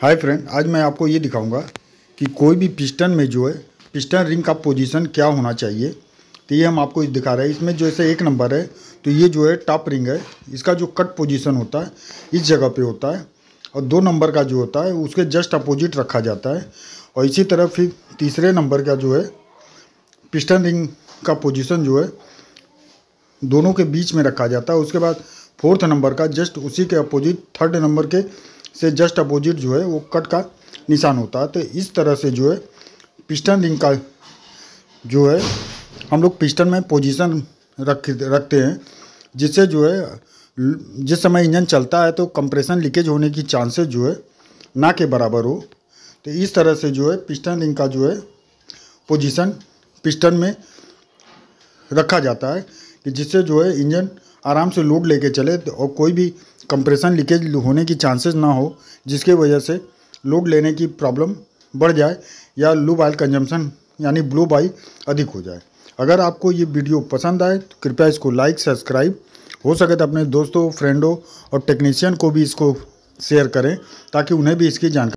hi friend आज मैं आपको ये दिखाऊंगा कि कोई भी पिस्टन में जो है पिस्टन रिंग का पोजीशन क्या होना चाहिए तो ये हम आपको दिखा रहे हैं इसमें जैसे एक नंबर है तो ये जो है टॉप रिंग है इसका जो कट पोजीशन होता है इस जगह पे होता है और दो नंबर का जो होता है उसके जस्ट अपोजिट रखा जाता है और इसी तरह फिर तीसरे नंबर का जो है पिस्टन रिंग का पोजिशन जो है दोनों के बीच में रखा जाता है उसके बाद फोर्थ नंबर का जस्ट उसी के अपोजिट थर्ड नंबर के से जस्ट अपोजिट जो है वो कट का निशान होता है तो इस तरह से जो है पिस्टन रिंग का जो है हम लोग पिस्टन में पोजीशन रख रखते हैं जिससे जो है जिस समय इंजन चलता है तो कंप्रेशन लीकेज होने की चांसेस जो है ना के बराबर हो तो इस तरह से जो है पिस्टन रिंग का जो है पोजीशन पिस्टन में रखा जाता है कि जिससे जो है इंजन आराम से लोड लेके चले तो- और कोई भी कंप्रेशन लीकेज होने की चांसेस ना हो जिसके वजह से लोड लेने की प्रॉब्लम बढ़ जाए या लूब बाइल कंजम्पशन यानी ब्लू बाई अधिक हो जाए अगर आपको ये वीडियो पसंद आए तो कृपया इसको लाइक सब्सक्राइब हो सके तो अपने दोस्तों फ्रेंडों और टेक्नीशियन को भी इसको शेयर करें ताकि उन्हें भी इसकी जानकारी